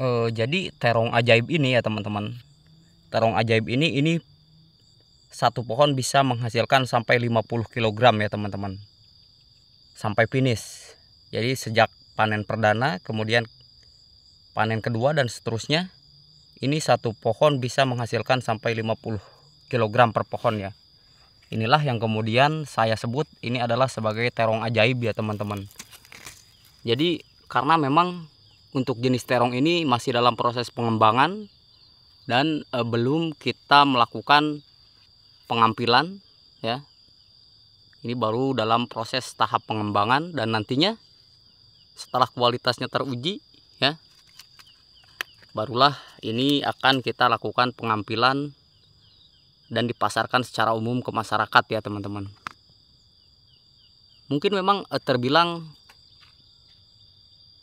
e, jadi terong ajaib ini ya teman-teman terong ajaib ini ini satu pohon bisa menghasilkan sampai 50 kg ya teman-teman sampai finish jadi sejak panen perdana kemudian panen kedua dan seterusnya ini satu pohon bisa menghasilkan sampai 50 kg per pohon ya inilah yang kemudian saya sebut ini adalah sebagai terong ajaib ya teman-teman jadi karena memang untuk jenis terong ini masih dalam proses pengembangan dan eh, belum kita melakukan pengampilan ya. Ini baru dalam proses tahap pengembangan dan nantinya setelah kualitasnya teruji ya barulah ini akan kita lakukan pengampilan dan dipasarkan secara umum ke masyarakat ya teman-teman mungkin memang eh, terbilang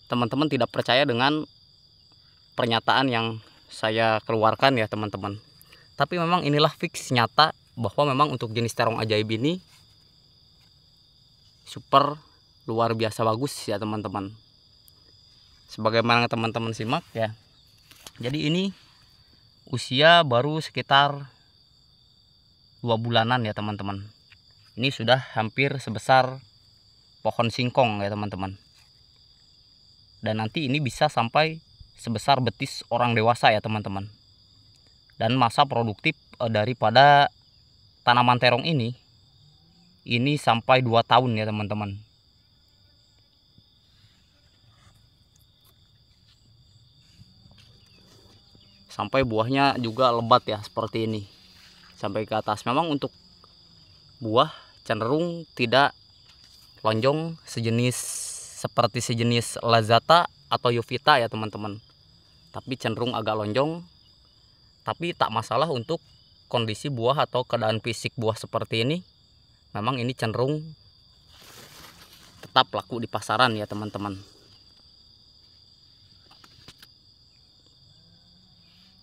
teman-teman tidak percaya dengan pernyataan yang saya keluarkan ya teman-teman tapi memang inilah fix nyata bahwa memang untuk jenis terong ajaib ini super luar biasa bagus ya teman-teman sebagaimana teman-teman simak ya jadi ini usia baru sekitar dua bulanan ya teman-teman ini sudah hampir sebesar pohon singkong ya teman-teman dan nanti ini bisa sampai sebesar betis orang dewasa ya teman-teman dan masa produktif eh, daripada tanaman terong ini ini sampai 2 tahun ya teman-teman sampai buahnya juga lebat ya seperti ini sampai ke atas memang untuk buah cenderung tidak lonjong sejenis seperti sejenis Lazata atau Yovita ya teman-teman. Tapi cenderung agak lonjong. Tapi tak masalah untuk kondisi buah atau keadaan fisik buah seperti ini. Memang ini cenderung tetap laku di pasaran ya teman-teman.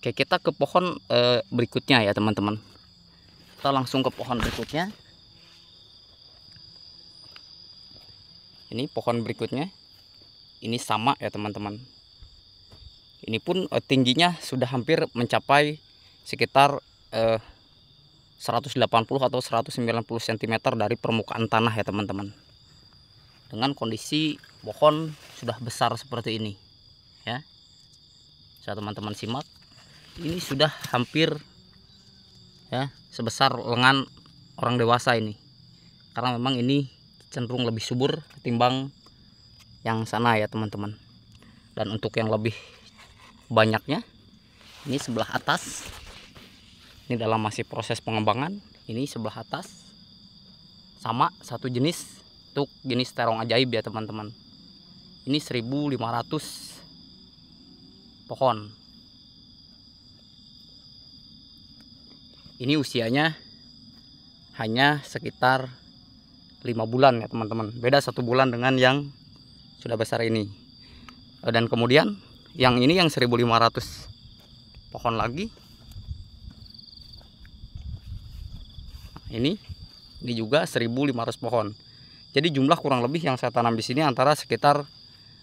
Oke, kita ke pohon eh, berikutnya ya teman-teman. Kita langsung ke pohon berikutnya. ini pohon berikutnya ini sama ya teman-teman ini pun eh, tingginya sudah hampir mencapai sekitar eh, 180 atau 190 cm dari permukaan tanah ya teman-teman dengan kondisi pohon sudah besar seperti ini ya saya teman-teman simak ini sudah hampir ya sebesar lengan orang dewasa ini karena memang ini cenderung lebih subur ketimbang yang sana ya teman-teman dan untuk yang lebih banyaknya ini sebelah atas ini dalam masih proses pengembangan ini sebelah atas sama satu jenis untuk jenis terong ajaib ya teman-teman ini 1500 pohon ini usianya hanya sekitar lima bulan ya teman-teman beda satu bulan dengan yang sudah besar ini eh, dan kemudian yang ini yang 1500 pohon lagi nah, ini ini juga 1500 pohon jadi jumlah kurang lebih yang saya tanam di sini antara sekitar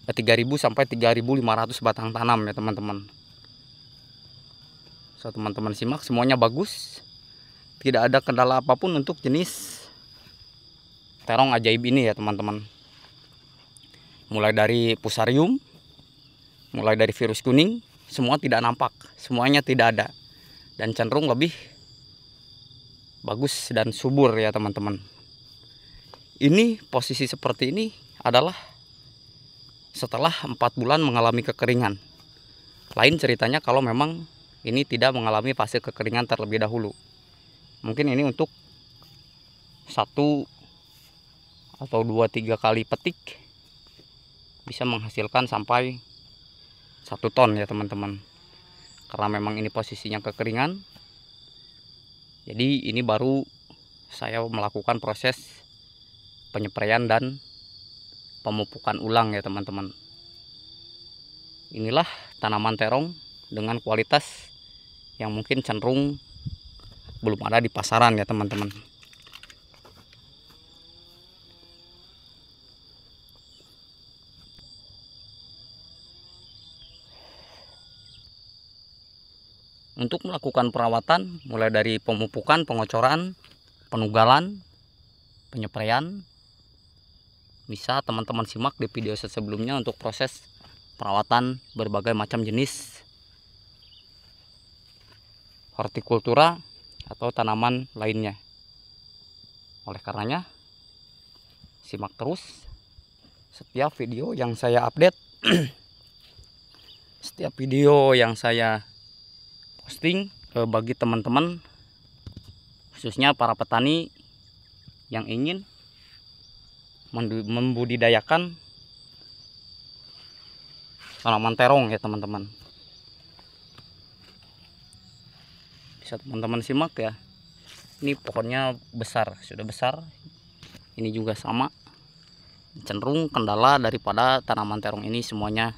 3000 eh, sampai 3500 batang tanam ya teman-teman so teman-teman simak semuanya bagus tidak ada kendala apapun untuk jenis terong ajaib ini ya teman-teman mulai dari pusarium mulai dari virus kuning semua tidak nampak semuanya tidak ada dan cenderung lebih bagus dan subur ya teman-teman ini posisi seperti ini adalah setelah empat bulan mengalami kekeringan lain ceritanya kalau memang ini tidak mengalami fase kekeringan terlebih dahulu mungkin ini untuk satu atau 2-3 kali petik bisa menghasilkan sampai satu ton ya teman-teman karena memang ini posisinya kekeringan jadi ini baru saya melakukan proses penyepraian dan pemupukan ulang ya teman-teman inilah tanaman terong dengan kualitas yang mungkin cenderung belum ada di pasaran ya teman-teman untuk melakukan perawatan mulai dari pemupukan, pengocoran, penugalan, penyepraian. Bisa teman-teman simak di video sebelumnya untuk proses perawatan berbagai macam jenis hortikultura atau tanaman lainnya. Oleh karenanya, simak terus setiap video yang saya update. setiap video yang saya posting eh, bagi teman-teman khususnya para petani yang ingin membudidayakan tanaman terong ya teman-teman bisa teman-teman simak ya ini pohonnya besar sudah besar ini juga sama cenderung kendala daripada tanaman terong ini semuanya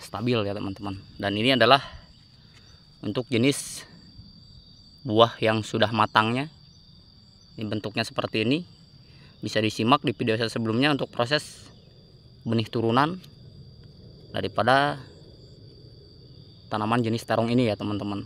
stabil ya teman-teman dan ini adalah untuk jenis buah yang sudah matangnya ini bentuknya seperti ini bisa disimak di video saya sebelumnya untuk proses benih turunan daripada tanaman jenis terong ini ya teman-teman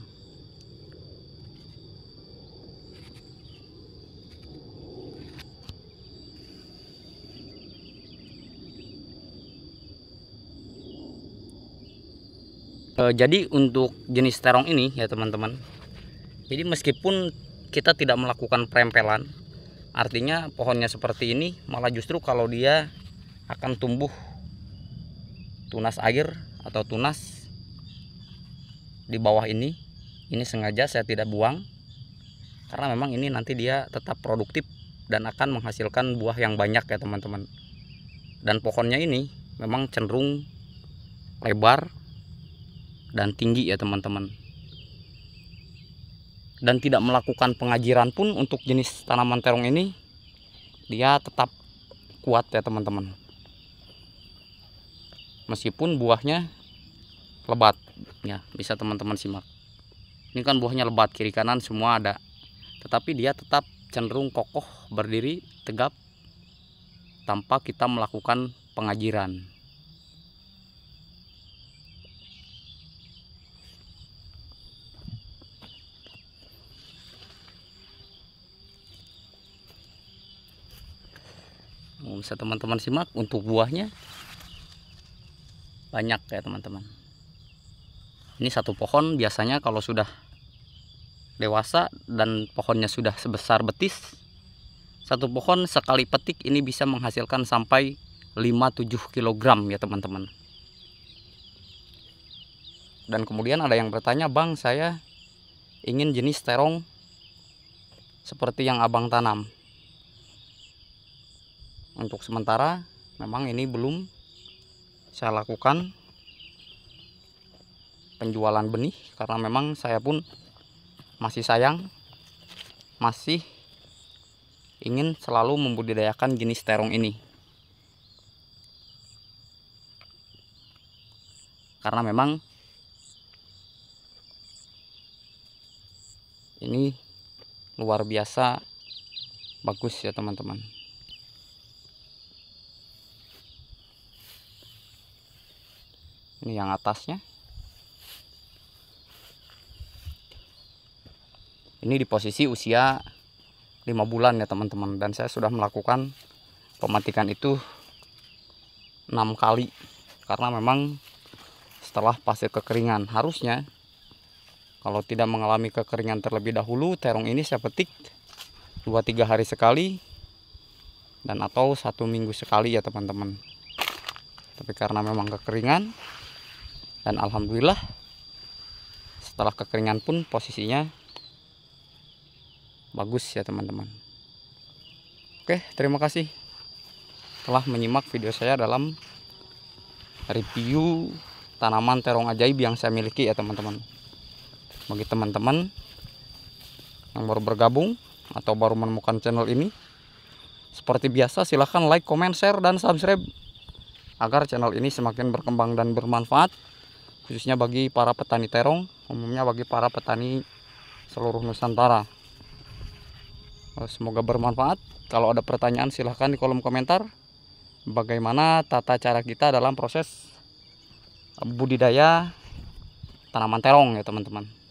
e, jadi untuk jenis terong ini ya teman-teman jadi meskipun kita tidak melakukan perempelan artinya pohonnya seperti ini malah justru kalau dia akan tumbuh tunas air atau tunas di bawah ini ini sengaja saya tidak buang karena memang ini nanti dia tetap produktif dan akan menghasilkan buah yang banyak ya teman-teman dan pohonnya ini memang cenderung lebar dan tinggi ya teman-teman dan tidak melakukan pengajiran pun untuk jenis tanaman terong ini dia tetap kuat ya teman-teman meskipun buahnya lebat ya bisa teman-teman simak ini kan buahnya lebat kiri kanan semua ada tetapi dia tetap cenderung kokoh berdiri tegap tanpa kita melakukan pengajiran bisa teman-teman simak untuk buahnya banyak ya teman-teman ini satu pohon biasanya kalau sudah dewasa dan pohonnya sudah sebesar betis satu pohon sekali petik ini bisa menghasilkan sampai 5-7 kg ya teman-teman dan kemudian ada yang bertanya bang saya ingin jenis terong seperti yang abang tanam untuk sementara memang ini belum saya lakukan penjualan benih karena memang saya pun masih sayang masih ingin selalu membudidayakan jenis terong ini karena memang ini luar biasa bagus ya teman-teman ini yang atasnya ini di posisi usia 5 bulan ya teman-teman dan saya sudah melakukan pematikan itu 6 kali karena memang setelah pasir kekeringan harusnya kalau tidak mengalami kekeringan terlebih dahulu terong ini saya petik 2-3 hari sekali dan atau satu minggu sekali ya teman-teman tapi karena memang kekeringan dan alhamdulillah setelah kekeringan pun posisinya bagus ya teman-teman oke terima kasih telah menyimak video saya dalam review tanaman terong ajaib yang saya miliki ya teman-teman bagi teman-teman yang baru bergabung atau baru menemukan channel ini seperti biasa silahkan like, comment, share, dan subscribe agar channel ini semakin berkembang dan bermanfaat khususnya bagi para petani terong umumnya bagi para petani seluruh Nusantara eh, semoga bermanfaat kalau ada pertanyaan silahkan di kolom komentar bagaimana tata cara kita dalam proses eh, budidaya tanaman terong ya teman-teman